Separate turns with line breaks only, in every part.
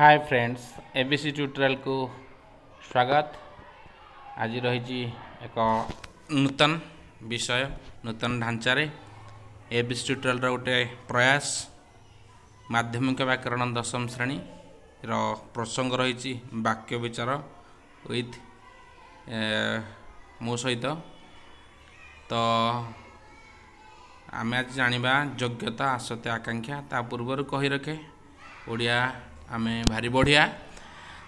hi friends ABC tutorial को स्वागत आज रही एक नूतन विषय नूतन ढांचार एबीसी ट्यूटोरियल गोटे प्रयास माध्यमिक व्याकरण दशम श्रेणी रो प्रसंग रही वाक्य विचार विथ मो सहित तो आम आज जानवा योग्यता आसते आकांक्षा ता पूर्व कही रखे ओडिया आम भारी बढ़िया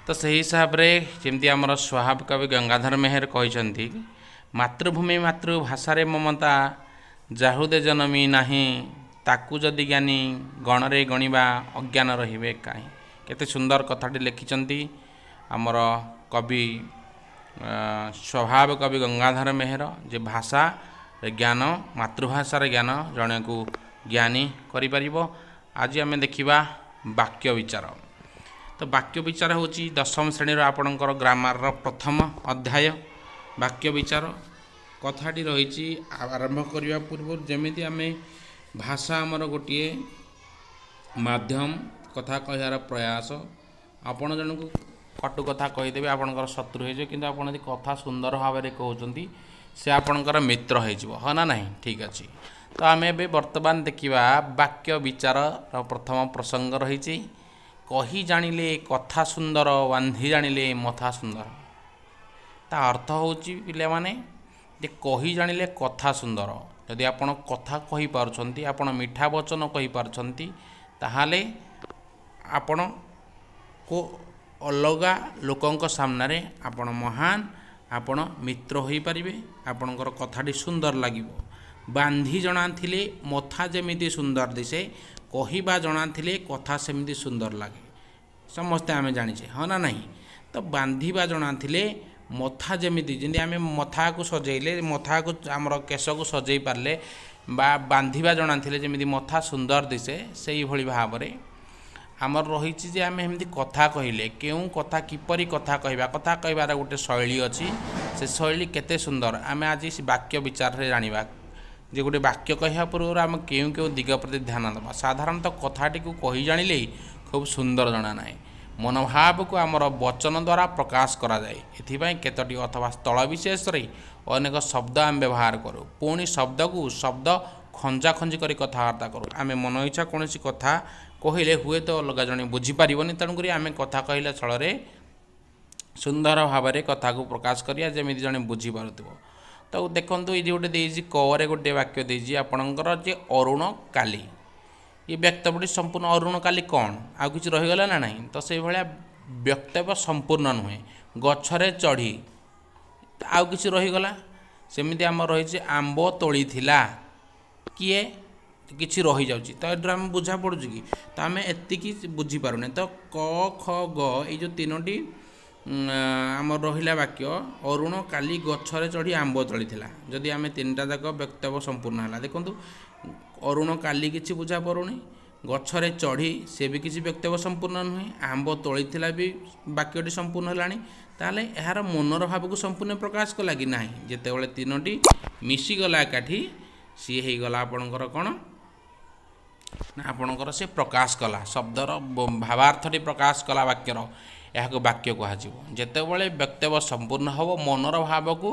तो से हिसाब से जमी आम स्वभाव कवि गंगाधर मेहर कही मातृभूमि मातृभाषार ममता जाहृदे जनमी ना ताकू जदि ज्ञानी गणरे गणवा अज्ञान रे के सुंदर कथाटी लिखिं आमर कवि स्वभाव कवि गंगाधर मेहर जे भाषा ज्ञान मातृभाषार ज्ञान जड़े को ज्ञानी करें देखा वाक्य विचार ତ ବାକ୍ୟ ବିଚାର ହେଉଛି ଦଶମ ଶ୍ରେଣୀର ଆପଣଙ୍କର ଗ୍ରାମାରର ପ୍ରଥମ ଅଧ୍ୟାୟ ବାକ୍ୟ ବିଚାର କଥାଟି ରହିଛି ଆରମ୍ଭ କରିବା ପୂର୍ବରୁ ଯେମିତି ଆମେ ଭାଷା ଆମର ଗୋଟିଏ ମାଧ୍ୟମ କଥା କହିବାର ପ୍ରୟାସ ଆପଣ ଜଣଙ୍କୁ କଟୁ କଥା କହିଦେବେ ଆପଣଙ୍କର ଶତ୍ରୁ ହେଇଯିବ କିନ୍ତୁ ଆପଣ ଯଦି କଥା ସୁନ୍ଦର ଭାବରେ କହୁଛନ୍ତି ସେ ଆପଣଙ୍କର ମିତ୍ର ହେଇଯିବ ହଁ ନା ନାହିଁ ଠିକ୍ ଅଛି ତ ଆମେ ଏବେ ବର୍ତ୍ତମାନ ଦେଖିବା ବାକ୍ୟ ବିଚାରର ପ୍ରଥମ ପ୍ରସଙ୍ଗ ରହିଛି କହି ଜାଣିଲେ କଥା ସୁନ୍ଦର ବାନ୍ଧି ଜାଣିଲେ ମଥା ସୁନ୍ଦର ତା ଅର୍ଥ ହେଉଛି ପିଲାମାନେ ଯେ କହି ଜାଣିଲେ କଥା ସୁନ୍ଦର ଯଦି ଆପଣ କଥା କହିପାରୁଛନ୍ତି ଆପଣ ମିଠା ବଚନ କହିପାରୁଛନ୍ତି ତାହେଲେ ଆପଣଙ୍କୁ ଅଲଗା ଲୋକଙ୍କ ସାମ୍ନାରେ ଆପଣ ମହାନ ଆପଣ ମିତ୍ର ହୋଇପାରିବେ ଆପଣଙ୍କର କଥାଟି ସୁନ୍ଦର ଲାଗିବ ବାନ୍ଧି ଜଣାଥିଲେ ମଥା ଯେମିତି ସୁନ୍ଦର ଦିଶେ କହିବା ଜଣାଥିଲେ କଥା ସେମିତି ସୁନ୍ଦର ଲାଗେ ସମସ୍ତେ ଆମେ ଜାଣିଛେ ହଁ ନା ନାହିଁ ତ ବାନ୍ଧିବା ଜଣାଥିଲେ ମଥା ଯେମିତି ଯେମିତି ଆମେ ମଥାକୁ ସଜେଇଲେ ମଥାକୁ ଆମର କେଶକୁ ସଜେଇ ପାରିଲେ ବା ବାନ୍ଧିବା ଜଣାଥିଲେ ଯେମିତି ମଥା ସୁନ୍ଦର ଦିଶେ ସେଇଭଳି ଭାବରେ ଆମର ରହିଛି ଯେ ଆମେ ଏମିତି କଥା କହିଲେ କେଉଁ କଥା କିପରି କଥା କହିବା କଥା କହିବାର ଗୋଟେ ଶୈଳୀ ଅଛି ସେ ଶୈଳୀ କେତେ ସୁନ୍ଦର ଆମେ ଆଜି ସେ ବାକ୍ୟ ବିଚାରରେ ଜାଣିବା ଯେ ଗୋଟେ ବାକ୍ୟ କହିବା ପୂର୍ବରୁ ଆମେ କେଉଁ କେଉଁ ଦିଗ ପ୍ରତି ଧ୍ୟାନ ଦେବା ସାଧାରଣତଃ କଥାଟିକୁ କହି ଜାଣିଲେ ଖୁବ୍ ସୁନ୍ଦର ଜଣାନାହିଁ ମନୋଭାବକୁ ଆମର ବଚନ ଦ୍ୱାରା ପ୍ରକାଶ କରାଯାଏ ଏଥିପାଇଁ କେତୋଟି ଅଥବା ସ୍ଥଳ ବିଶେଷରେ ଅନେକ ଶବ୍ଦ ଆମେ ବ୍ୟବହାର କରୁ ପୁଣି ଶବ୍ଦକୁ ଶବ୍ଦ ଖଞ୍ଜାଖଞ୍ଜି କରି କଥାବାର୍ତ୍ତା କରୁ ଆମେ ମନ ଇଚ୍ଛା କୌଣସି କଥା କହିଲେ ହୁଏତ ଅଲଗା ଜଣେ ବୁଝିପାରିବନି ତେଣୁକରି ଆମେ କଥା କହିଲା ଛଳରେ ସୁନ୍ଦର ଭାବରେ କଥାକୁ ପ୍ରକାଶ କରିବା ଯେମିତି ଜଣେ ବୁଝିପାରୁଥିବ ତ ଦେଖନ୍ତୁ ଏଇଠି ଗୋଟେ ଦେଇଛି କରେ ଗୋଟିଏ ବାକ୍ୟ ଦେଇଛି ଆପଣଙ୍କର ଯେ ଅରୁଣ କାଲି ଏ ବ୍ୟକ୍ତବ୍ୟଟି ସମ୍ପୂର୍ଣ୍ଣ ଅରୁଣ କାଲି କ'ଣ ଆଉ କିଛି ରହିଗଲା ନା ନାହିଁ ତ ସେଇଭଳିଆ ବ୍ୟକ୍ତବ୍ୟ ସମ୍ପୂର୍ଣ୍ଣ ନୁହେଁ ଗଛରେ ଚଢ଼ି ଆଉ କିଛି ରହିଗଲା ସେମିତି ଆମର ରହିଛି ଆମ୍ବ ତୋଳିଥିଲା କିଏ କିଛି ରହିଯାଉଛି ତ ଏଥିରୁ ଆମେ ବୁଝା ପଡ଼ୁଛି କି ତ ଆମେ ଏତିକି ବୁଝିପାରୁନେ ତ କ ଖ ଗ ଏଇ ଯେଉଁ ତିନୋଟି ଆମର ରହିଲା ବାକ୍ୟ ଅରୁଣ କାଲି ଗଛରେ ଚଢ଼ି ଆମ୍ବ ତଳିଥିଲା ଯଦି ଆମେ ତିନିଟା ଯାକ ବ୍ୟକ୍ତବ୍ୟ ସମ୍ପୂର୍ଣ୍ଣ ହେଲା ଦେଖନ୍ତୁ ଅରୁଣ କାଲି କିଛି ବୁଝା ପଡ଼ୁନି ଗଛରେ ଚଢ଼ି ସେ ବି କିଛି ବ୍ୟକ୍ତବ୍ୟ ସମ୍ପୂର୍ଣ୍ଣ ନୁହେଁ ଆମ୍ବ ତଳିଥିଲା ବି ବାକ୍ୟଟି ସମ୍ପୂର୍ଣ୍ଣ ହେଲାଣି ତାହେଲେ ଏହାର ମନର ଭାବକୁ ସମ୍ପୂର୍ଣ୍ଣ ପ୍ରକାଶ କଲା କି ନାହିଁ ଯେତେବେଳେ ତିନୋଟି ମିଶିଗଲା କାଠି ସିଏ ହେଇଗଲା ଆପଣଙ୍କର କ'ଣ ନା ଆପଣଙ୍କର ସେ ପ୍ରକାଶ କଲା ଶବ୍ଦର ଭାବାର୍ଥଟି ପ୍ରକାଶ କଲା ବାକ୍ୟର ଏହାକୁ ବାକ୍ୟ କୁହାଯିବ ଯେତେବେଳେ ବ୍ୟକ୍ତବ୍ୟ ସମ୍ପୂର୍ଣ୍ଣ ହେବ ମନର ଭାବକୁ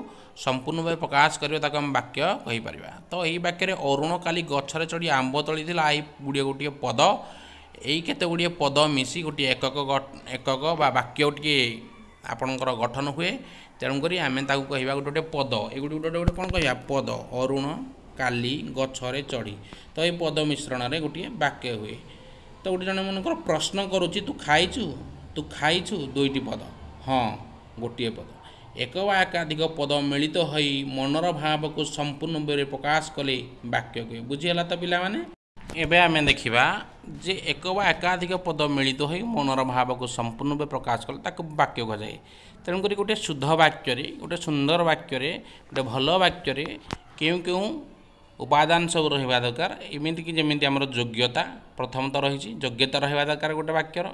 ସମ୍ପୂର୍ଣ୍ଣ ଭାବେ ପ୍ରକାଶ କରିବ ତାକୁ ଆମେ ବାକ୍ୟ କହିପାରିବା ତ ଏହି ବାକ୍ୟରେ ଅରୁଣ କାଲି ଗଛରେ ଚଢ଼ି ଆମ୍ବ ତଳିଥିଲା ଏହି ଗୁଡ଼ିଏ ଗୋଟିଏ ପଦ ଏଇ କେତେ ଗୁଡ଼ିଏ ପଦ ମିଶି ଗୋଟିଏ ଏକକ ଏକକ ବା ବାକ୍ୟ ଟିକିଏ ଆପଣଙ୍କର ଗଠନ ହୁଏ ତେଣୁକରି ଆମେ ତାକୁ କହିବା ଗୋଟେ ଗୋଟେ ପଦ ଏଗୁଡ଼ିକ ଗୋଟେ ଗୋଟେ ଗୋଟେ କ'ଣ କହିବା ପଦ ଅରୁଣ କାଲି ଗଛରେ ଚଢ଼ି ତ ଏଇ ପଦ ମିଶ୍ରଣରେ ଗୋଟିଏ ବାକ୍ୟ ହୁଏ ତ ଗୋଟେ ଜଣେ ମନେକର ପ୍ରଶ୍ନ କରୁଛି ତୁ ଖାଇଛୁ ତୁ ଖାଇଛୁ ଦୁଇଟି ପଦ ହଁ ଗୋଟିଏ ପଦ ଏକ ବା ଏକାଧିକ ପଦ ମିଳିତ ହୋଇ ମନର ଭାବକୁ ସମ୍ପୂର୍ଣ୍ଣ ଭାବରେ ପ୍ରକାଶ କଲେ ବାକ୍ୟକୁ ବୁଝିହେଲା ତ ପିଲାମାନେ ଏବେ ଆମେ ଦେଖିବା ଯେ ଏକ ବା ଏକାଧିକ ପଦ ମିଳିତ ହୋଇ ମନର ଭାବକୁ ସମ୍ପୂର୍ଣ୍ଣ ଭାବେ ପ୍ରକାଶ କଲେ ତାକୁ ବାକ୍ୟ କୁହାଯାଏ ତେଣୁକରି ଗୋଟିଏ ଶୁଦ୍ଧ ବାକ୍ୟରେ ଗୋଟିଏ ସୁନ୍ଦର ବାକ୍ୟରେ ଗୋଟିଏ ଭଲ ବାକ୍ୟରେ କେଉଁ କେଉଁ ଉପାଦାନ ସବୁ ରହିବା ଦରକାର ଏମିତିକି ଯେମିତି ଆମର ଯୋଗ୍ୟତା ପ୍ରଥମତଃ ରହିଛି ଯୋଗ୍ୟତା ରହିବା ଦରକାର ଗୋଟିଏ ବାକ୍ୟର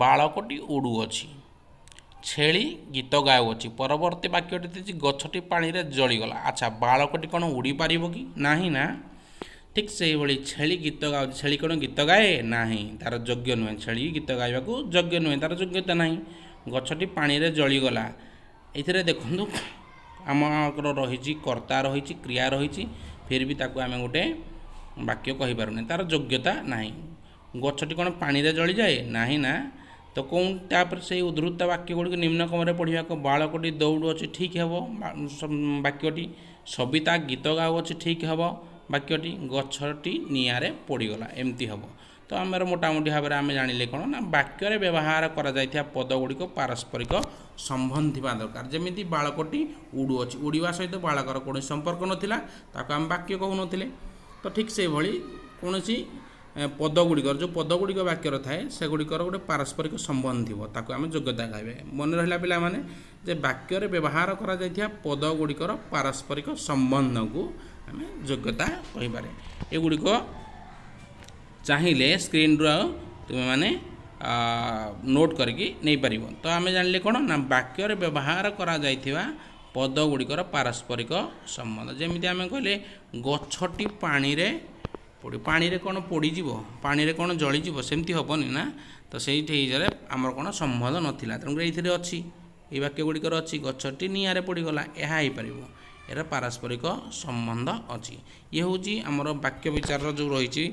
ବାଳକଟି ଉଡ଼ୁଅଛି ଛେଳି ଗୀତ ଗାଉଅଛି ପରବର୍ତ୍ତୀ ବାକ୍ୟଟି ଦେଇଛି ଗଛଟି ପାଣିରେ ଜଳିଗଲା ଆଚ୍ଛା ବାଳକଟି କ'ଣ ଉଡ଼ିପାରିବ କି ନାହିଁ ନା ଠିକ୍ ସେଇଭଳି ଛେଳି ଗୀତ ଗାଉଛି ଛେଳି କ'ଣ ଗୀତ ଗାଏ ନାହିଁ ତା'ର ଯୋଗ୍ୟ ନୁହେଁ ଛେଳି ଗୀତ ଗାଇବାକୁ ଯୋଗ୍ୟ ନୁହେଁ ତା'ର ଯୋଗ୍ୟତା ନାହିଁ ଗଛଟି ପାଣିରେ ଜଳିଗଲା ଏଥିରେ ଦେଖନ୍ତୁ ଆମର ରହିଛି କର୍ତ୍ତା ରହିଛି କ୍ରିୟା ରହିଛି ଫିର୍ ବି ତାକୁ ଆମେ ଗୋଟେ ବାକ୍ୟ କହିପାରୁନି ତା'ର ଯୋଗ୍ୟତା ନାହିଁ ଗଛଟି କ'ଣ ପାଣିରେ ଜଳିଯାଏ ନାହିଁ ନା ତ କେଉଁ ତାପରେ ସେଇ ଉଦ୍ଧୃତ ବାକ୍ୟଗୁଡ଼ିକୁ ନିମ୍ନକ୍ରମରେ ପଢ଼ିବାକୁ ବାଳକଟି ଦୌଡ଼ୁଅଛି ଠିକ୍ ହେବ ବାକ୍ୟଟି ସବିତା ଗୀତ ଗାଉଅଛି ଠିକ୍ ହେବ ବାକ୍ୟଟି ଗଛଟି ନିଆଁରେ ପଡ଼ିଗଲା ଏମିତି ହେବ ତ ଆମର ମୋଟାମୋଟି ଭାବରେ ଆମେ ଜାଣିଲେ କ'ଣ ନା ବାକ୍ୟରେ ବ୍ୟବହାର କରାଯାଇଥିବା ପଦଗୁଡ଼ିକ ପାରସ୍ପରିକ ସମ୍ବନ୍ଧ ଥିବା ଦରକାର ଯେମିତି ବାଳକଟି ଉଡ଼ୁଅଛି ଉଡ଼ିବା ସହିତ ବାଳକର କୌଣସି ସମ୍ପର୍କ ନଥିଲା ତାକୁ ଆମେ ବାକ୍ୟ କହୁନଥିଲେ ତ ଠିକ୍ ସେଇଭଳି କୌଣସି ପଦଗୁଡ଼ିକର ଯେଉଁ ପଦଗୁଡ଼ିକ ବାକ୍ୟର ଥାଏ ସେଗୁଡ଼ିକର ଗୋଟେ ପାରସ୍ପରିକ ସମ୍ବନ୍ଧ ଥିବ ତାକୁ ଆମେ ଯୋଗ୍ୟତା କହିବେ ମନେ ରହିଲା ପିଲାମାନେ ଯେ ବାକ୍ୟରେ ବ୍ୟବହାର କରାଯାଇଥିବା ପଦଗୁଡ଼ିକର ପାରସ୍ପରିକ ସମ୍ବନ୍ଧକୁ ଆମେ ଯୋଗ୍ୟତା କହିପାରେ ଏଗୁଡ଼ିକ ଚାହିଁଲେ ସ୍କ୍ରିନ୍ରୁ ଆଉ ତୁମେମାନେ ନୋଟ୍ କରିକି ନେଇପାରିବ ତ ଆମେ ଜାଣିଲେ କ'ଣ ନା ବାକ୍ୟରେ ବ୍ୟବହାର କରାଯାଇଥିବା ପଦଗୁଡ଼ିକର ପାରସ୍ପରିକ ସମ୍ବନ୍ଧ ଯେମିତି ଆମେ କହିଲେ ଗଛଟି ପାଣିରେ ପଡ଼ି ପାଣିରେ କ'ଣ ପୋଡ଼ିଯିବ ପାଣିରେ କ'ଣ ଜଳିଯିବ ସେମିତି ହେବନି ନା ତ ସେଇଠି ଜାଗାରେ ଆମର କ'ଣ ସମ୍ବନ୍ଧ ନଥିଲା ତେଣୁକରି ଏଇଥିରେ ଅଛି ଏଇ ବାକ୍ୟ ଗୁଡ଼ିକର ଅଛି ଗଛଟି ନିଆଁରେ ପଡ଼ିଗଲା ଏହା ହେଇପାରିବ ଏହାର ପାରସ୍ପରିକ ସମ୍ବନ୍ଧ ଅଛି ଇଏ ହେଉଛି ଆମର ବାକ୍ୟ ବିଚାରର ଯେଉଁ ରହିଛି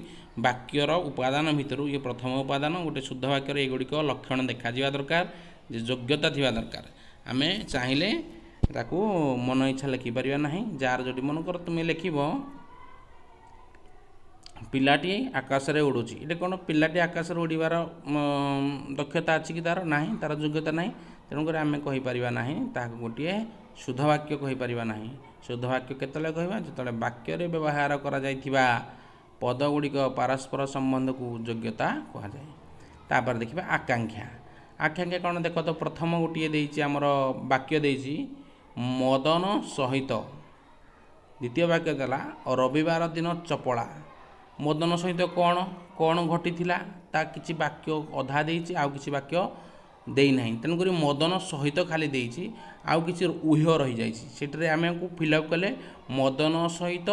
ବାକ୍ୟର ଉପାଦାନ ଭିତରୁ ଇଏ ପ୍ରଥମ ଉପାଦାନ ଗୋଟେ ଶୁଦ୍ଧ ବାକ୍ୟରେ ଏଗୁଡ଼ିକ ଲକ୍ଷଣ ଦେଖାଯିବା ଦରକାର ଯେ ଯୋଗ୍ୟତା ଥିବା ଦରକାର ଆମେ ଚାହିଁଲେ ତାକୁ ମନ ଇଚ୍ଛା ଲେଖିପାରିବା ନାହିଁ ଯାହାର ଯଦି ମନେକର ତୁମେ ଲେଖିବ ପିଲାଟି ଆକାଶରେ ଉଡ଼ୁଛି ଏଇଟା କ'ଣ ପିଲାଟି ଆକାଶରେ ଉଡ଼ିବାର ଦକ୍ଷତା ଅଛି କି ତା'ର ନାହିଁ ତା'ର ଯୋଗ୍ୟତା ନାହିଁ ତେଣୁକରି ଆମେ କହିପାରିବା ନାହିଁ ତାହାକୁ ଗୋଟିଏ ଶୁଦ୍ଧ ବାକ୍ୟ କହିପାରିବା ନାହିଁ ଶୁଦ୍ଧ ବାକ୍ୟ କେତେବେଳେ କହିବା ଯେତେବେଳେ ବାକ୍ୟରେ ବ୍ୟବହାର କରାଯାଇଥିବା ପଦଗୁଡ଼ିକ ପରସ୍ପର ସମ୍ବନ୍ଧକୁ ଯୋଗ୍ୟତା କୁହାଯାଏ ତାପରେ ଦେଖିବା ଆକାଂକ୍ଷା ଆକାଂକ୍ଷା କ'ଣ ଦେଖ ତ ପ୍ରଥମ ଗୋଟିଏ ଦେଇଛି ଆମର ବାକ୍ୟ ଦେଇଛି ମଦନ ସହିତ ଦ୍ୱିତୀୟ ବାକ୍ୟ ଦେଲା ରବିବାର ଦିନ ଚପଳା ମଦନ ସହିତ କ'ଣ କ'ଣ ଘଟିଥିଲା ତା କିଛି ବାକ୍ୟ ଅଧା ଦେଇଛି ଆଉ କିଛି ବାକ୍ୟ ଦେଇନାହିଁ ତେଣୁକରି ମଦନ ସହିତ ଖାଲି ଦେଇଛି ଆଉ କିଛି ଉହ୍ୟ ରହିଯାଇଛି ସେଠାରେ ଆମକୁ ଫିଲଅପ୍ କଲେ ମଦନ ସହିତ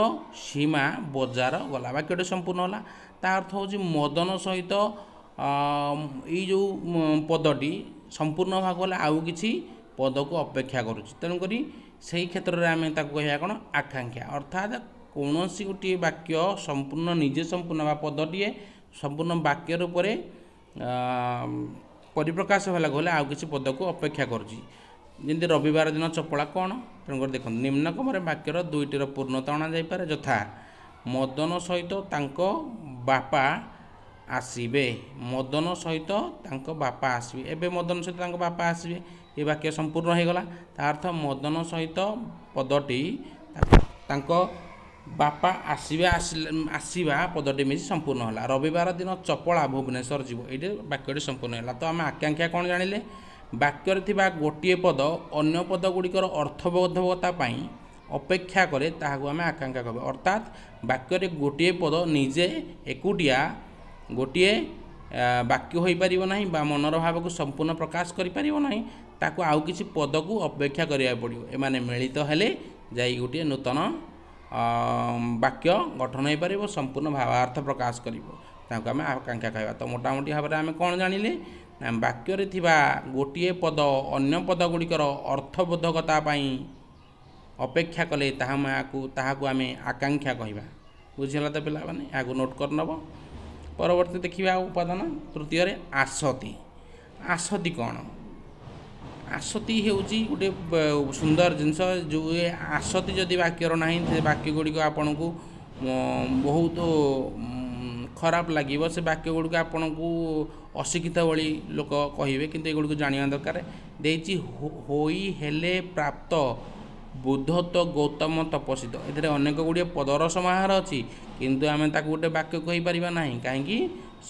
ସୀମା ବଜାର ଗଲା ବାକ୍ୟଟି ସମ୍ପୂର୍ଣ୍ଣ ହେଲା ତା ଅର୍ଥ ହେଉଛି ମଦନ ସହିତ ଏଇ ଯେଉଁ ପଦଟି ସମ୍ପୂର୍ଣ୍ଣ ଭାବ ହେଲେ ଆଉ କିଛି ପଦକୁ ଅପେକ୍ଷା କରୁଛି ତେଣୁକରି ସେହି କ୍ଷେତ୍ରରେ ଆମେ ତାକୁ କହିବା କ'ଣ ଆକାଂକ୍ଷା ଅର୍ଥାତ୍ କୌଣସି ଗୋଟିଏ ବାକ୍ୟ ସମ୍ପୂର୍ଣ୍ଣ ନିଜେ ସମ୍ପୂର୍ଣ୍ଣ ବା ପଦଟିଏ ସମ୍ପୂର୍ଣ୍ଣ ବାକ୍ୟ ରୂପରେ ପରିପ୍ରକାଶ ହେଲା କହିଲେ ଆଉ କିଛି ପଦକୁ ଅପେକ୍ଷା କରୁଛି ଯେମିତି ରବିବାର ଦିନ ଚପଳା କ'ଣ ତେଣୁକରି ଦେଖନ୍ତୁ ନିମ୍ନକମରେ ବାକ୍ୟର ଦୁଇଟିର ପୂର୍ଣ୍ଣତା ଅଣାଯାଇପାରେ ଯଥା ମଦନ ସହିତ ତାଙ୍କ ବାପା ଆସିବେ ମଦନ ସହିତ ତାଙ୍କ ବାପା ଆସିବେ ଏବେ ମଦନ ସହିତ ତାଙ୍କ ବାପା ଆସିବେ ଏ ବାକ୍ୟ ସମ୍ପୂର୍ଣ୍ଣ ହୋଇଗଲା ତା ଅର୍ଥ ମଦନ ସହିତ ପଦଟି ତାଙ୍କ ବାପା ଆସିବା ଆସିବା ପଦଟି ମିଶି ସମ୍ପୂର୍ଣ୍ଣ ହେଲା ରବିବାର ଦିନ ଚପଳା ଭୁବନେଶ୍ୱର ଯିବ ଏଇଠି ବାକ୍ୟଟି ସମ୍ପୂର୍ଣ୍ଣ ହେଲା ତ ଆମେ ଆକାଂକ୍ଷା କ'ଣ ଜାଣିଲେ ବାକ୍ୟରେ ଥିବା ଗୋଟିଏ ପଦ ଅନ୍ୟ ପଦ ଗୁଡ଼ିକର ଅର୍ଥବୋଧକତା ପାଇଁ ଅପେକ୍ଷା କରେ ତାହାକୁ ଆମେ ଆକାଂକ୍ଷା କହିବା ଅର୍ଥାତ୍ ବାକ୍ୟରେ ଗୋଟିଏ ପଦ ନିଜେ ଏକୁଟିଆ ଗୋଟିଏ ବାକ୍ୟ ହୋଇପାରିବ ନାହିଁ ବା ମନର ଭାବକୁ ସମ୍ପୂର୍ଣ୍ଣ ପ୍ରକାଶ କରିପାରିବ ନାହିଁ ତାକୁ ଆଉ କିଛି ପଦକୁ ଅପେକ୍ଷା କରିବାକୁ ପଡ଼ିବ ଏମାନେ ମିଳିତ ହେଲେ ଯାଇ ଗୋଟିଏ ନୂତନ ବାକ୍ୟ ଗଠନ ହୋଇପାରିବ ସମ୍ପୂର୍ଣ୍ଣ ଭାବାର୍ଥ ପ୍ରକାଶ କରିବ ତାଙ୍କୁ ଆମେ ଆକାଂକ୍ଷା କହିବା ତ ମୋଟାମୋଟି ଭାବରେ ଆମେ କ'ଣ ଜାଣିଲେ ନା ବାକ୍ୟରେ ଥିବା ଗୋଟିଏ ପଦ ଅନ୍ୟ ପଦଗୁଡ଼ିକର ଅର୍ଥବୋଧକତା ପାଇଁ ଅପେକ୍ଷା କଲେ ତାହାକୁ ତାହାକୁ ଆମେ ଆକାଂକ୍ଷା କହିବା ବୁଝିଗଲା ତ ପିଲାମାନେ ଏହାକୁ ନୋଟ୍ କରିନେବ ପରବର୍ତ୍ତୀ ଦେଖିବା ଉପାଦାନ ତୃତୀୟରେ ଆସତି ଆସତି କ'ଣ ଆସତି ହେଉଛି ଗୋଟେ ସୁନ୍ଦର ଜିନିଷ ଯେଉଁ ଆସତି ଯଦି ବାକ୍ୟର ନାହିଁ ସେ ବାକ୍ୟଗୁଡ଼ିକ ଆପଣଙ୍କୁ ବହୁତ ଖରାପ ଲାଗିବ ସେ ବାକ୍ୟଗୁଡ଼ିକ ଆପଣଙ୍କୁ ଅଶିକ୍ଷିତ ଭଳି ଲୋକ କହିବେ କିନ୍ତୁ ଏଗୁଡ଼ିକୁ ଜାଣିବା ଦରକାର ଦେଇଛି ହୋଇ ହେଲେ ପ୍ରାପ୍ତ ବୁଦ୍ଧତ୍ୱ ଗୌତମ ତପସିତ ଏଥିରେ ଅନେକ ଗୁଡ଼ିଏ ପଦର ସମାହାର ଅଛି କିନ୍ତୁ ଆମେ ତାକୁ ଗୋଟେ ବାକ୍ୟ କହିପାରିବା ନାହିଁ କାହିଁକି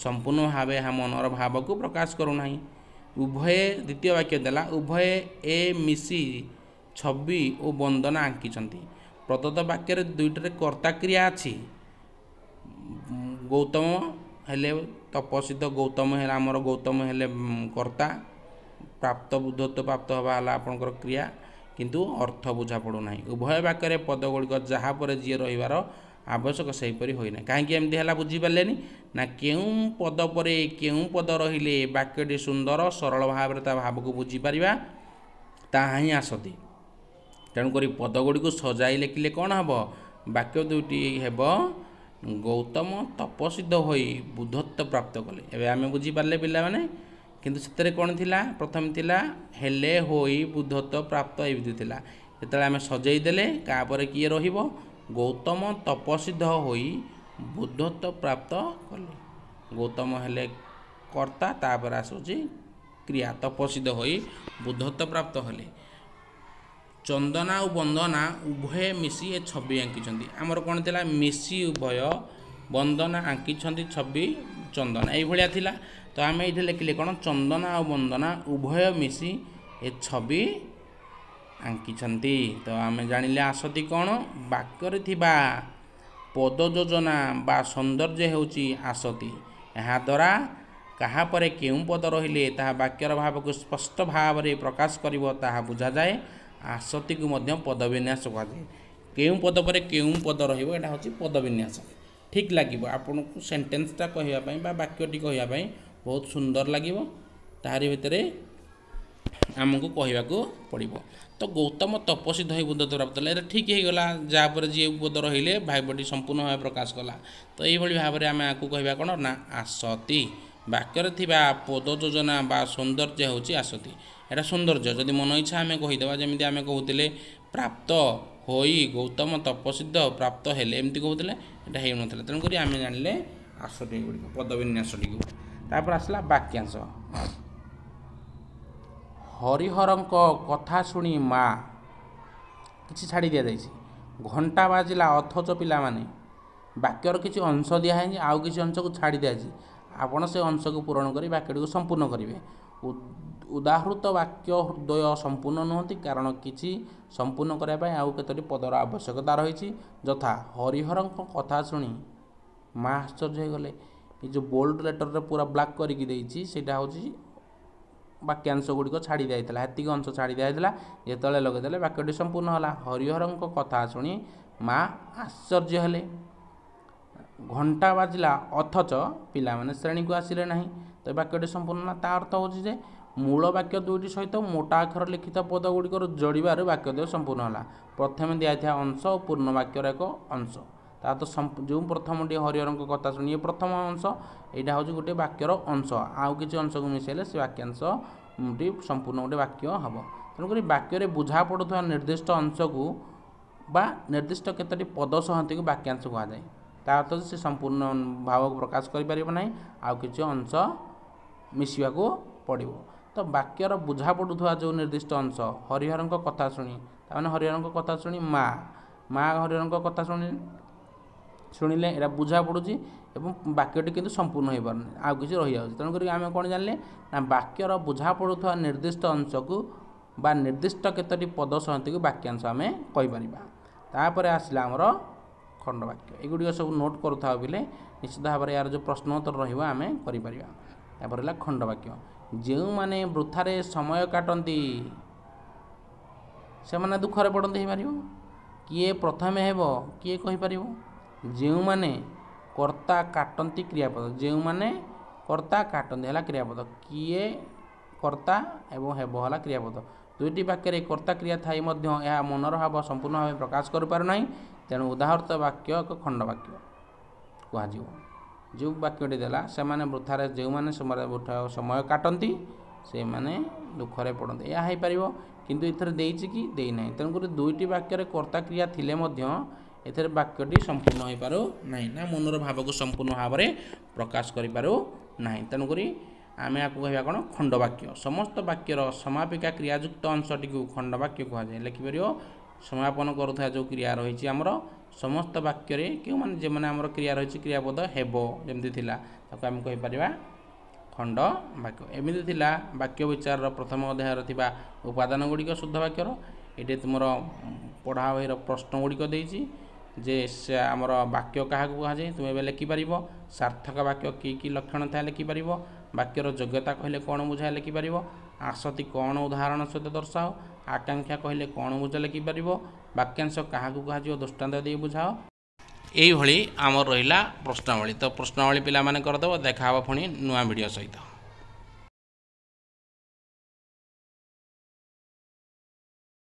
ସମ୍ପୂର୍ଣ୍ଣ ଭାବେ ଆମ ମନର ଭାବକୁ ପ୍ରକାଶ କରୁନାହିଁ ଉଭୟେ ଦ୍ୱିତୀୟ ବାକ୍ୟ ଦେଲା ଉଭୟେ ଏ ମିଶି ଛବି ଓ ବନ୍ଦନା ଆଙ୍କିଛନ୍ତି ପ୍ରଦତ୍ତ ବାକ୍ୟରେ ଦୁଇଟାରେ କର୍ତ୍ତା କ୍ରିୟା ଅଛି ଗୌତମ ହେଲେ ତପସ୍ଥିତ ଗୌତମ ହେଲା ଆମର ଗୌତମ ହେଲେ କର୍ତ୍ତା ପ୍ରାପ୍ତ ବୁଦ୍ଧତ୍ୱ ପ୍ରାପ୍ତ ହେବା ହେଲା ଆପଣଙ୍କର କ୍ରିୟା କିନ୍ତୁ ଅର୍ଥ ବୁଝା ପଡ଼ୁନାହିଁ ଉଭୟ ବାକ୍ୟରେ ପଦଗୁଡ଼ିକ ଯାହା ପରେ ଯିଏ ରହିବାର ଆବଶ୍ୟକ ସେହିପରି ହୋଇନାହିଁ କାହିଁକି ଏମିତି ହେଲା ବୁଝିପାରିଲେନି ନା କେଉଁ ପଦ ପରେ କେଉଁ ପଦ ରହିଲେ ବାକ୍ୟଟି ସୁନ୍ଦର ସରଳ ଭାବରେ ତା ଭାବକୁ ବୁଝିପାରିବା ତାହା ହିଁ ଆସତି ତେଣୁକରି ପଦଗୁଡ଼ିକୁ ସଜାଇ ଲେଖିଲେ କ'ଣ ହେବ ବାକ୍ୟ ଦୁଇଟି ହେବ ଗୌତମ ତପସିଦ୍ଧ ହୋଇ ବୁଦ୍ଧତ୍ୱ ପ୍ରାପ୍ତ କଲେ ଏବେ ଆମେ ବୁଝିପାରିଲେ ପିଲାମାନେ କିନ୍ତୁ ସେଥିରେ କ'ଣ ଥିଲା ପ୍ରଥମେ ଥିଲା ହେଲେ ହୋଇ ବୁଦ୍ଧତ୍ୱ ପ୍ରାପ୍ତ ଏମିତି ଥିଲା ଯେତେବେଳେ ଆମେ ସଜେଇ ଦେଲେ କାପରେ କିଏ ରହିବ গৌতম তপসিদ্ধ হয়ে বুদ্ধত্ব প্রাপ্ত কলে গৌতম হলে কর্তা তাপরে আসুচি ক্রিয়া তপসিদ্ধ হয়ে বুদ্ধত্ব প্রাপ্ত হলে চন্দনা ও বন্দনা উভয়ে মিশি এ ছবি আঙ্কিছেন আমার কোণ লা মিশি উভয় বন্দনা আঙ্কিছেন ছবি চন্দনা এইভাবে লা তো আমি এটি লিখলে কোণ চন্দনা ও বন্দনা উভয় মিশি এ ছবি ଆଙ୍କିଛନ୍ତି ତ ଆମେ ଜାଣିଲେ ଆସତି କ'ଣ ବାକ୍ୟରେ ଥିବା ପଦ ଯୋଜନା ବା ସୌନ୍ଦର୍ଯ୍ୟ ହେଉଛି ଆସତି ଏହାଦ୍ୱାରା କାହା ପରେ କେଉଁ ପଦ ରହିଲେ ତାହା ବାକ୍ୟର ଭାବକୁ ସ୍ପଷ୍ଟ ଭାବରେ ପ୍ରକାଶ କରିବ ତାହା ବୁଝାଯାଏ ଆସତିକୁ ମଧ୍ୟ ପଦବିନ୍ୟାସ କୁହାଯାଏ କେଉଁ ପଦ ପରେ କେଉଁ ପଦ ରହିବ ଏଇଟା ହେଉଛି ପଦବିନ୍ୟାସ ଠିକ୍ ଲାଗିବ ଆପଣଙ୍କୁ ସେଣ୍ଟେନ୍ସଟା କହିବା ପାଇଁ ବା ବାକ୍ୟଟି କହିବା ପାଇଁ ବହୁତ ସୁନ୍ଦର ଲାଗିବ ତାହାରି ଭିତରେ ଆମକୁ କହିବାକୁ ପଡ଼ିବ ତ ଗୌତମ ତପସ୍ୱୀ ହୋଇ ବୁଦ୍ଧତ୍ୱ ପ୍ରାପ୍ତ ହେଲା ଏଇଟା ଠିକ୍ ହେଇଗଲା ଯାହାପରେ ଯିଏ ବୁଦ୍ଧ ରହିଲେ ଭାଇବଟି ସମ୍ପୂର୍ଣ୍ଣ ଭାବେ ପ୍ରକାଶ କଲା ତ ଏଇଭଳି ଭାବରେ ଆମେ ଆକୁ କହିବା କ'ଣ ନା ଆସତି ବାକ୍ୟରେ ଥିବା ପଦ ଯୋଜନା ବା ସୌନ୍ଦର୍ଯ୍ୟ ହେଉଛି ଆସତି ଏଇଟା ସୌନ୍ଦର୍ଯ୍ୟ ଯଦି ମନ ଇଚ୍ଛା ଆମେ କହିଦେବା ଯେମିତି ଆମେ କହୁଥିଲେ ପ୍ରାପ୍ତ ହୋଇ ଗୌତମ ତପସିଦ୍ଧ ପ୍ରାପ୍ତ ହେଲେ ଏମିତି କହୁଥିଲେ ଏଇଟା ହେଉନଥିଲା ତେଣୁକରି ଆମେ ଜାଣିଲେ ଆସଟି ଗୁଡ଼ିକ ପଦବିନ୍ୟାସଟିକୁ ତାପରେ ଆସିଲା ବାକ୍ୟାଂଶ ହରିହରଙ୍କ କଥା ଶୁଣି ମା କିଛି ଛାଡ଼ି ଦିଆଯାଇଛି ଘଣ୍ଟା ବାଜିଲା ଅଥଚ ପିଲାମାନେ ବାକ୍ୟର କିଛି ଅଂଶ ଦିଆହେଇଛି ଆଉ କିଛି ଅଂଶକୁ ଛାଡ଼ି ଦିଆଯାଇଛି ଆପଣ ସେ ଅଂଶକୁ ପୂରଣ କରି ବାକ୍ୟଟିକୁ ସମ୍ପୂର୍ଣ୍ଣ କରିବେ ଉଦାହୃତ ବାକ୍ୟ ହୃଦୟ ସମ୍ପୂର୍ଣ୍ଣ ନୁହଁନ୍ତି କାରଣ କିଛି ସମ୍ପୂର୍ଣ୍ଣ କରିବା ପାଇଁ ଆଉ କେତୋଟି ପଦର ଆବଶ୍ୟକତା ରହିଛି ଯଥା ହରିହରଙ୍କ କଥା ଶୁଣି ମା ଆଶ୍ଚର୍ଯ୍ୟ ହୋଇଗଲେ ଏ ଯେଉଁ ବୋଲ୍ଡ ଲେଟରରେ ପୁରା ବ୍ଲାକ୍ କରିକି ଦେଇଛି ସେଇଟା ହେଉଛି ବାକି ଅଂଶଗୁଡ଼ିକ ଛାଡ଼ି ଦିଆଯାଇଥିଲା ଏତିକି ଅଂଶ ଛାଡ଼ି ଦିଆଯାଇଥିଲା ଯେତେବେଳେ ଲଗେଇଦେଲେ ବାକ୍ୟଟି ସମ୍ପୂର୍ଣ୍ଣ ହେଲା ହରିହରଙ୍କ କଥା ଶୁଣି ମା ଆଶ୍ଚର୍ଯ୍ୟ ହେଲେ ଘଣ୍ଟା ବାଜିଲା ଅଥଚ ପିଲାମାନେ ଶ୍ରେଣୀକୁ ଆସିଲେ ନାହିଁ ତ ବାକ୍ୟଟି ସମ୍ପୂର୍ଣ୍ଣ ହେଲା ତା ଅର୍ଥ ହେଉଛି ଯେ ମୂଳ ବାକ୍ୟ ଦୁଇଟି ସହିତ ମୋଟା ଅକ୍ଷର ଲିଖିତ ପଦ ଗୁଡ଼ିକର ଯୋଡ଼ିବାରୁ ବାକ୍ୟ ଦେହ ସମ୍ପୂର୍ଣ୍ଣ ହେଲା ପ୍ରଥମେ ଦିଆଯାଇଥିବା ଅଂଶ ଓ ପୂର୍ଣ୍ଣ ବାକ୍ୟର ଏକ ଅଂଶ ତା ତ ଯେଉଁ ପ୍ରଥମଟି ହରିହରଙ୍କ କଥା ଶୁଣି ଇଏ ପ୍ରଥମ ଅଂଶ ଏଇଟା ହେଉଛି ଗୋଟିଏ ବାକ୍ୟର ଅଂଶ ଆଉ କିଛି ଅଂଶକୁ ମିଶାଇଲେ ସେ ବାକ୍ୟାଂଶଟି ସମ୍ପୂର୍ଣ୍ଣ ଗୋଟିଏ ବାକ୍ୟ ହେବ ତେଣୁକରି ବାକ୍ୟରେ ବୁଝା ପଡ଼ୁଥିବା ନିର୍ଦ୍ଦିଷ୍ଟ ଅଂଶକୁ ବା ନିର୍ଦ୍ଦିଷ୍ଟ କେତୋଟି ପଦ ସହନ୍ତିକୁ ବାକ୍ୟାଂଶ କୁହାଯାଏ ତା ଅର୍ଥ ସେ ସମ୍ପୂର୍ଣ୍ଣ ଭାବକୁ ପ୍ରକାଶ କରିପାରିବ ନାହିଁ ଆଉ କିଛି ଅଂଶ ମିଶିବାକୁ ପଡ଼ିବ ତ ବାକ୍ୟର ବୁଝା ପଡ଼ୁଥିବା ଯେଉଁ ନିର୍ଦ୍ଦିଷ୍ଟ ଅଂଶ ହରିହରଙ୍କ କଥା ଶୁଣି ତାମାନେ ହରିହରଙ୍କ କଥା ଶୁଣି ମା' ମା' ହରିହରଙ୍କ କଥା ଶୁଣି ଶୁଣିଲେ ଏଇଟା ବୁଝାପଡ଼ୁଛି ଏବଂ ବାକ୍ୟଟି କିନ୍ତୁ ସମ୍ପୂର୍ଣ୍ଣ ହୋଇପାରୁନି ଆଉ କିଛି ରହିଯାଉଛି ତେଣୁ କରିକି ଆମେ କ'ଣ ଜାଣିଲେ ନା ବାକ୍ୟର ବୁଝାପଡ଼ୁଥିବା ନିର୍ଦ୍ଦିଷ୍ଟ ଅଂଶକୁ ବା ନିର୍ଦ୍ଦିଷ୍ଟ କେତୋଟି ପଦ ସହିତକୁ ବାକ୍ୟାଂଶ ଆମେ କହିପାରିବା ତାପରେ ଆସିଲା ଆମର ଖଣ୍ଡବାକ୍ୟ ଏଗୁଡ଼ିକ ସବୁ ନୋଟ୍ କରୁଥାଉ ବୋଲେ ନିଶ୍ଚିତ ଭାବରେ ଏହାର ଯେଉଁ ପ୍ରଶ୍ନୋତ୍ତର ରହିବ ଆମେ କରିପାରିବା ତାପରେ ହେଲା ଖଣ୍ଡବାକ୍ୟ ଯେଉଁମାନେ ବୃଥାରେ ସମୟ କାଟନ୍ତି ସେମାନେ ଦୁଃଖରେ ପଡ଼ନ୍ତି ହୋଇପାରିବ କିଏ ପ୍ରଥମେ ହେବ କିଏ କହିପାରିବ ଯେଉଁମାନେ କର୍ତ୍ତା କାଟନ୍ତି କ୍ରିୟାପଦ ଯେଉଁମାନେ କର୍ତ୍ତା କାଟନ୍ତି ହେଲା କ୍ରିୟାପଦ କିଏ କର୍ତ୍ତା ଏବଂ ହେବ ହେଲା କ୍ରିୟାପଦ ଦୁଇଟି ବାକ୍ୟରେ କର୍ତ୍ତା କ୍ରିୟା ଥାଇ ମଧ୍ୟ ଏହା ମନର ଭାବ ସମ୍ପୂର୍ଣ୍ଣ ଭାବେ ପ୍ରକାଶ କରିପାରୁନାହିଁ ତେଣୁ ଉଦାହରଣ ବାକ୍ୟ ଏକ ଖଣ୍ଡବାକ୍ୟ କୁହାଯିବ ଯେଉଁ ବାକ୍ୟଟି ଦେଲା ସେମାନେ ବୃଥାରେ ଯେଉଁମାନେ ସମୟ କାଟନ୍ତି ସେମାନେ ଦୁଃଖରେ ପଡ଼ନ୍ତି ଏହା ହୋଇପାରିବ କିନ୍ତୁ ଏଥିରେ ଦେଇଛି କି ଦେଇନାହିଁ ତେଣୁକରି ଦୁଇଟି ବାକ୍ୟରେ କର୍ତ୍ତା କ୍ରିୟା ଥିଲେ ମଧ୍ୟ ଏଥିରେ ବାକ୍ୟଟି ସମ୍ପୂର୍ଣ୍ଣ ହୋଇପାରୁ ନାହିଁ ନା ମନର ଭାବକୁ ସମ୍ପୂର୍ଣ୍ଣ ଭାବରେ ପ୍ରକାଶ କରିପାରୁ ନାହିଁ ତେଣୁକରି ଆମେ ଏହାକୁ କହିବା କ'ଣ ଖଣ୍ଡବାକ୍ୟ ସମସ୍ତ ବାକ୍ୟର ସମାପିକା କ୍ରିୟାଯୁକ୍ତ ଅଂଶଟିକୁ ଖଣ୍ଡବାକ୍ୟ କୁହାଯାଏ ଲେଖିପାରିବ ସମାପନ କରୁଥିବା ଯେଉଁ କ୍ରିୟା ରହିଛି ଆମର ସମସ୍ତ ବାକ୍ୟରେ କେଉଁମାନେ ଯେମାନେ ଆମର କ୍ରିୟା ରହିଛି କ୍ରିୟାପଦ ହେବ ଯେମିତି ଥିଲା ତାକୁ ଆମେ କହିପାରିବା ଖଣ୍ଡ ବାକ୍ୟ ଏମିତି ଥିଲା ବାକ୍ୟ ବିଚାରର ପ୍ରଥମ ଅଧ୍ୟାୟରେ ଥିବା ଉପାଦାନ ଗୁଡ଼ିକ ଶୁଦ୍ଧ ବାକ୍ୟର ଏଠି ତୁମର ପଢ଼ା ବହିର ପ୍ରଶ୍ନ ଗୁଡ଼ିକ ଦେଇଛି ଯେ ଆମର ବାକ୍ୟ କାହାକୁ କୁହାଯାଏ ତୁମେ ଏବେ ଲେଖିପାରିବ ସାର୍ଥକ ବାକ୍ୟ କି କି ଲକ୍ଷଣ ଥାଏ ଲେଖିପାରିବ ବାକ୍ୟର ଯୋଗ୍ୟତା କହିଲେ କ'ଣ ବୁଝାଏ ଲେଖିପାରିବ ଆସତି କ'ଣ ଉଦାହରଣ ସହିତ ଦର୍ଶାଅ ଆକାଂକ୍ଷା କହିଲେ କ'ଣ ବୁଝ ଲେଖିପାରିବ ବାକ୍ୟାଂଶ କାହାକୁ କୁହାଯିବ ଦୃଷ୍ଟାନ୍ତ ଦେଇ ବୁଝାଅ ଏଇଭଳି ଆମର ରହିଲା ପ୍ରଶ୍ନାବଳୀ ତ ପ୍ରଶ୍ନାବଳୀ ପିଲାମାନେ କରିଦେବ ଦେଖା ହେବ ପୁଣି ନୂଆ ଭିଡ଼ିଓ ସହିତ